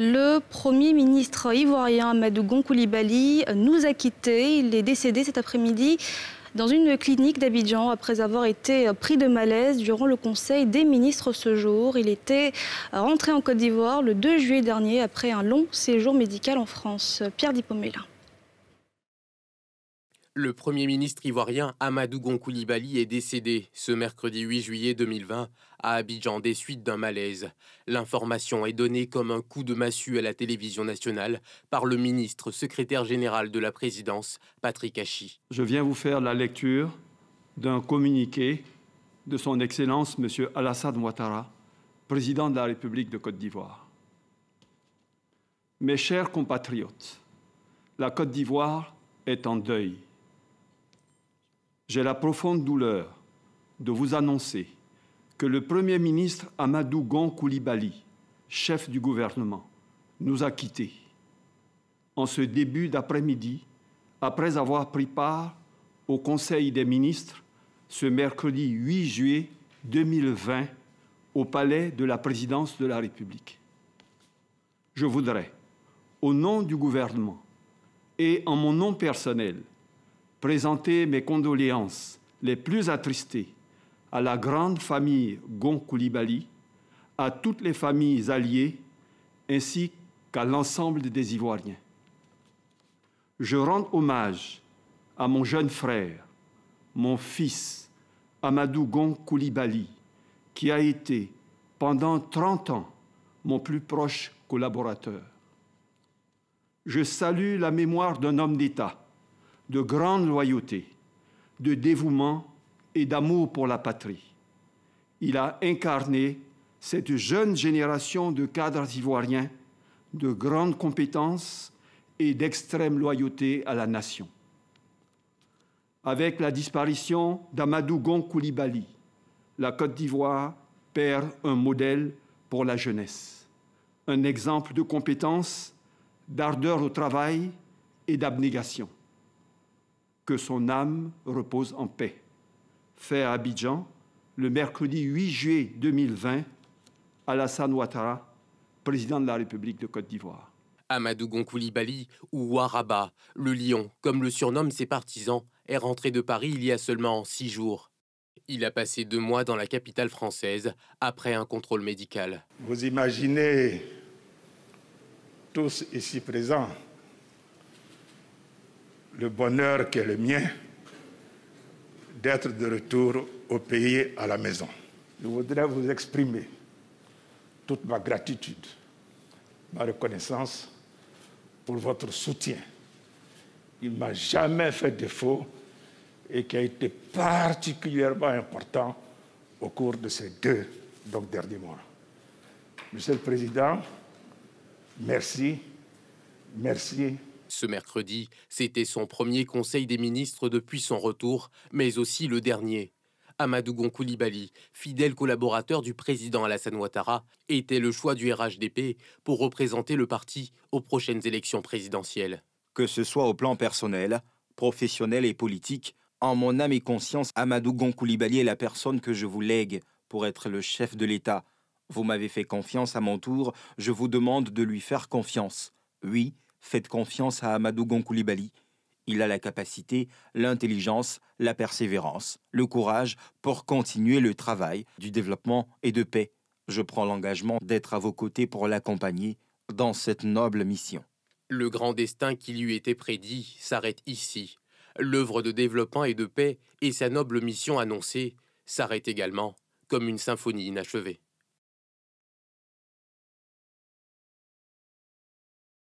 Le Premier ministre ivoirien madougon Koulibaly, nous a quittés. Il est décédé cet après-midi dans une clinique d'Abidjan après avoir été pris de malaise durant le Conseil des ministres ce jour. Il était rentré en Côte d'Ivoire le 2 juillet dernier après un long séjour médical en France. Pierre dipoméla le Premier ministre ivoirien Amadou Gonkoulibaly est décédé ce mercredi 8 juillet 2020 à Abidjan des suites d'un malaise. L'information est donnée comme un coup de massue à la télévision nationale par le ministre secrétaire général de la présidence, Patrick Hachi. Je viens vous faire la lecture d'un communiqué de son Excellence M. Alassane Ouattara, président de la République de Côte d'Ivoire. Mes chers compatriotes, la Côte d'Ivoire est en deuil. J'ai la profonde douleur de vous annoncer que le Premier ministre Amadou Gon Koulibaly, chef du gouvernement, nous a quittés. En ce début d'après-midi, après avoir pris part au Conseil des ministres ce mercredi 8 juillet 2020 au Palais de la Présidence de la République. Je voudrais, au nom du gouvernement et en mon nom personnel, présenter mes condoléances les plus attristées à la grande famille Gon-Koulibaly, à toutes les familles alliées, ainsi qu'à l'ensemble des Ivoiriens. Je rends hommage à mon jeune frère, mon fils, Amadou Gon-Koulibaly, qui a été pendant 30 ans mon plus proche collaborateur. Je salue la mémoire d'un homme d'État de grande loyauté, de dévouement et d'amour pour la patrie. Il a incarné cette jeune génération de cadres ivoiriens de grandes compétences et d'extrême loyauté à la nation. Avec la disparition d'Amadou Gon Koulibaly, la Côte d'Ivoire perd un modèle pour la jeunesse, un exemple de compétence, d'ardeur au travail et d'abnégation que son âme repose en paix. Fait à Abidjan, le mercredi 8 juillet 2020, Alassane Ouattara, président de la République de Côte d'Ivoire. Amadou Koulibaly ou Waraba, le lion, comme le surnomment ses partisans, est rentré de Paris il y a seulement six jours. Il a passé deux mois dans la capitale française après un contrôle médical. Vous imaginez tous ici présents le bonheur qui est le mien d'être de retour au pays, à la maison. Je voudrais vous exprimer toute ma gratitude, ma reconnaissance pour votre soutien. Il m'a jamais fait défaut et qui a été particulièrement important au cours de ces deux derniers mois. Monsieur le Président, merci, merci ce mercredi, c'était son premier Conseil des ministres depuis son retour, mais aussi le dernier. Amadou Coulibaly, fidèle collaborateur du président Alassane Ouattara, était le choix du RHDP pour représenter le parti aux prochaines élections présidentielles. Que ce soit au plan personnel, professionnel et politique, en mon âme et conscience, Amadou Coulibaly est la personne que je vous lègue pour être le chef de l'État. Vous m'avez fait confiance à mon tour, je vous demande de lui faire confiance. Oui, Faites confiance à Amadou Gonkoulibaly. Il a la capacité, l'intelligence, la persévérance, le courage pour continuer le travail du développement et de paix. Je prends l'engagement d'être à vos côtés pour l'accompagner dans cette noble mission. Le grand destin qui lui était prédit s'arrête ici. L'œuvre de développement et de paix et sa noble mission annoncée s'arrête également, comme une symphonie inachevée.